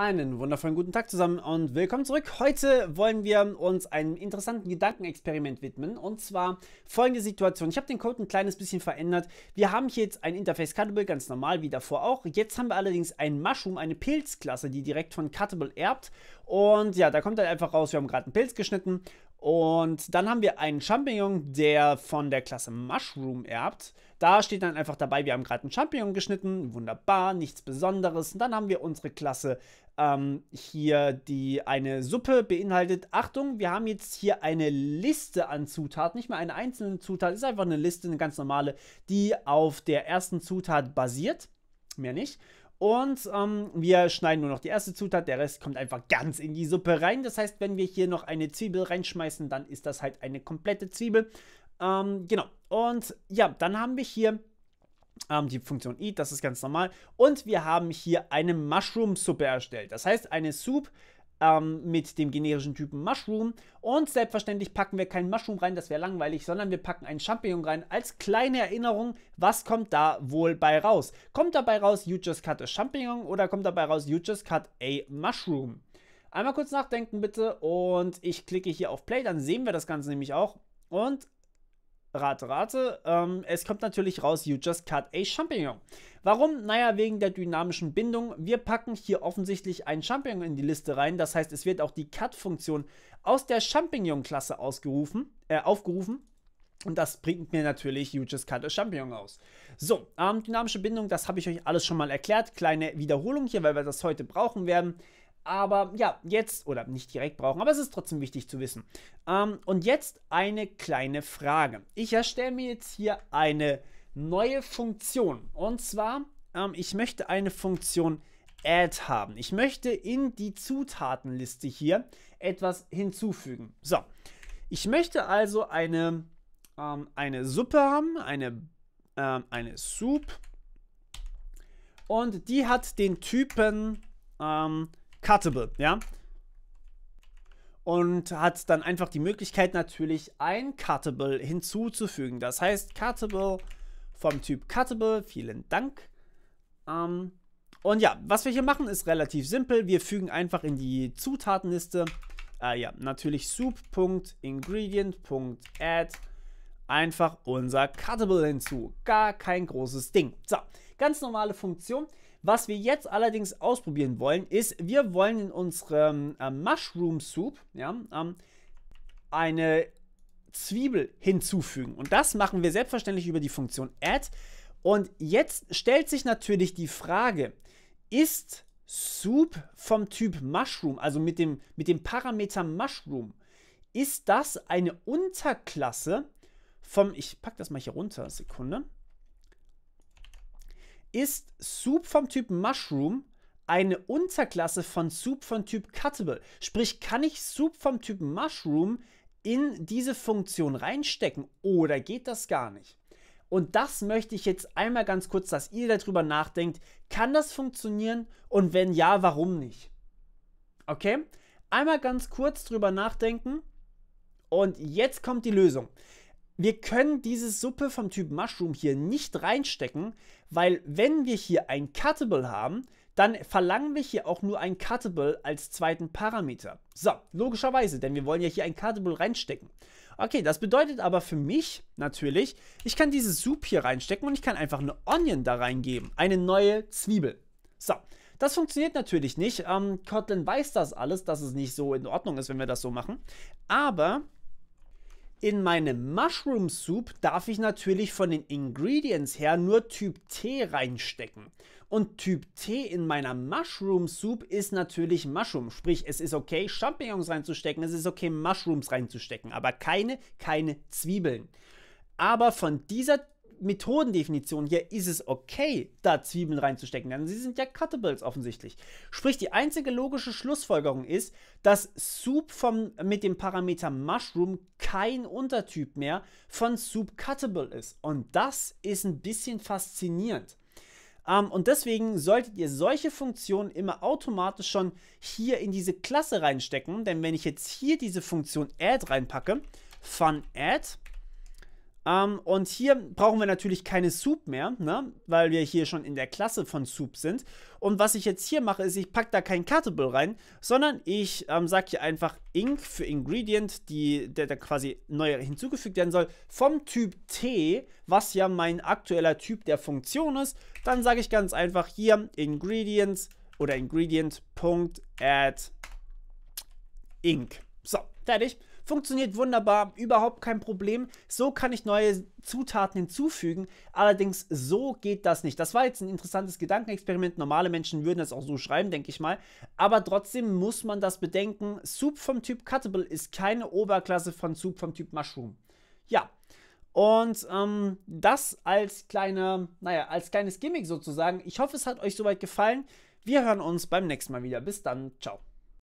Einen wundervollen guten Tag zusammen und willkommen zurück. Heute wollen wir uns einem interessanten Gedankenexperiment widmen und zwar folgende Situation. Ich habe den Code ein kleines bisschen verändert. Wir haben hier jetzt ein Interface Cuttable, ganz normal wie davor auch. Jetzt haben wir allerdings ein Mushroom, eine Pilzklasse, die direkt von Cuttable erbt. Und ja, da kommt dann halt einfach raus, wir haben gerade einen Pilz geschnitten und dann haben wir einen Champignon, der von der Klasse Mushroom erbt. Da steht dann einfach dabei, wir haben gerade einen Champignon geschnitten. Wunderbar, nichts Besonderes. Und dann haben wir unsere Klasse ähm, hier, die eine Suppe beinhaltet. Achtung, wir haben jetzt hier eine Liste an Zutaten. Nicht mehr eine einzelne Zutat, ist einfach eine Liste, eine ganz normale, die auf der ersten Zutat basiert. Mehr nicht. Und ähm, wir schneiden nur noch die erste Zutat, der Rest kommt einfach ganz in die Suppe rein. Das heißt, wenn wir hier noch eine Zwiebel reinschmeißen, dann ist das halt eine komplette Zwiebel. Ähm, genau. Und ja, dann haben wir hier ähm, die Funktion Eat, das ist ganz normal. Und wir haben hier eine Mushroom-Suppe erstellt. Das heißt, eine Soup, ähm, mit dem generischen Typen Mushroom. Und selbstverständlich packen wir keinen Mushroom rein, das wäre langweilig, sondern wir packen einen Champignon rein als kleine Erinnerung, was kommt da wohl bei raus? Kommt dabei raus, you just cut a Champignon oder kommt dabei raus, you just cut a Mushroom? Einmal kurz nachdenken bitte und ich klicke hier auf Play, dann sehen wir das Ganze nämlich auch. Und Rate, rate. Ähm, es kommt natürlich raus, you just cut a Champignon. Warum? Naja, wegen der dynamischen Bindung. Wir packen hier offensichtlich ein Champignon in die Liste rein. Das heißt, es wird auch die Cut-Funktion aus der Champignon-Klasse ausgerufen, äh, aufgerufen. Und das bringt mir natürlich You Just Cut a Champignon aus. So, ähm, dynamische Bindung, das habe ich euch alles schon mal erklärt. Kleine Wiederholung hier, weil wir das heute brauchen werden. Aber ja, jetzt, oder nicht direkt brauchen, aber es ist trotzdem wichtig zu wissen. Ähm, und jetzt eine kleine Frage. Ich erstelle mir jetzt hier eine neue Funktion. Und zwar, ähm, ich möchte eine Funktion add haben. Ich möchte in die Zutatenliste hier etwas hinzufügen. So, ich möchte also eine, ähm, eine Suppe haben, eine, ähm, eine Soup. Und die hat den Typen ähm, cuttable, ja. Und hat dann einfach die Möglichkeit natürlich ein cuttable hinzuzufügen. Das heißt cuttable vom Typ cuttable, vielen Dank. Ähm, und ja, was wir hier machen ist relativ simpel. Wir fügen einfach in die Zutatenliste, äh, ja, natürlich soup.ingredient.add einfach unser Cuttable hinzu. Gar kein großes Ding. So, ganz normale Funktion. Was wir jetzt allerdings ausprobieren wollen, ist, wir wollen in unserem äh, Mushroom Soup ja, ähm, eine Zwiebel hinzufügen. Und das machen wir selbstverständlich über die Funktion add. Und jetzt stellt sich natürlich die Frage, ist Soup vom Typ Mushroom, also mit dem, mit dem Parameter Mushroom, ist das eine Unterklasse vom, ich packe das mal hier runter, Sekunde, ist Soup vom Typ Mushroom eine Unterklasse von Soup vom Typ Cuttable. Sprich, kann ich Soup vom Typ Mushroom in diese Funktion reinstecken oder geht das gar nicht? Und das möchte ich jetzt einmal ganz kurz, dass ihr darüber nachdenkt. Kann das funktionieren? Und wenn ja, warum nicht? Okay? Einmal ganz kurz drüber nachdenken. Und jetzt kommt die Lösung wir können diese Suppe vom Typ Mushroom hier nicht reinstecken, weil wenn wir hier ein Cuttable haben, dann verlangen wir hier auch nur ein Cuttable als zweiten Parameter. So, logischerweise, denn wir wollen ja hier ein Cuttable reinstecken. Okay, das bedeutet aber für mich natürlich, ich kann diese Soup hier reinstecken und ich kann einfach eine Onion da reingeben, eine neue Zwiebel. So, das funktioniert natürlich nicht. Ähm, Kotlin weiß das alles, dass es nicht so in Ordnung ist, wenn wir das so machen. Aber in meinem Mushroom Soup darf ich natürlich von den Ingredients her nur Typ T reinstecken. Und Typ T in meiner Mushroom Soup ist natürlich Mushroom. Sprich, es ist okay, Champignons reinzustecken, es ist okay, Mushrooms reinzustecken, aber keine, keine Zwiebeln. Aber von dieser Methodendefinition hier ist es okay, da Zwiebeln reinzustecken, denn sie sind ja Cuttables offensichtlich. Sprich, die einzige logische Schlussfolgerung ist, dass Soup vom, mit dem Parameter Mushroom kein Untertyp mehr von Soup Cuttable ist. Und das ist ein bisschen faszinierend. Um, ähm, und deswegen solltet ihr solche Funktionen immer automatisch schon hier in diese Klasse reinstecken. Denn wenn ich jetzt hier diese Funktion add reinpacke, fun add, ähm, und hier brauchen wir natürlich keine Soup mehr, ne? weil wir hier schon in der Klasse von Soup sind. Und was ich jetzt hier mache, ist, ich packe da kein Cuttable rein, sondern ich ähm, sage hier einfach Ink für Ingredient, die, der da quasi neu hinzugefügt werden soll, vom Typ T, was ja mein aktueller Typ der Funktion ist. Dann sage ich ganz einfach hier Ingredients oder Ingredient.add Ink. So, fertig. Funktioniert wunderbar, überhaupt kein Problem. So kann ich neue Zutaten hinzufügen. Allerdings so geht das nicht. Das war jetzt ein interessantes Gedankenexperiment. Normale Menschen würden das auch so schreiben, denke ich mal. Aber trotzdem muss man das bedenken. Soup vom Typ Cuttable ist keine Oberklasse von Soup vom Typ Mushroom. Ja. Und ähm, das als kleine, naja, als kleines Gimmick sozusagen. Ich hoffe, es hat euch soweit gefallen. Wir hören uns beim nächsten Mal wieder. Bis dann. Ciao.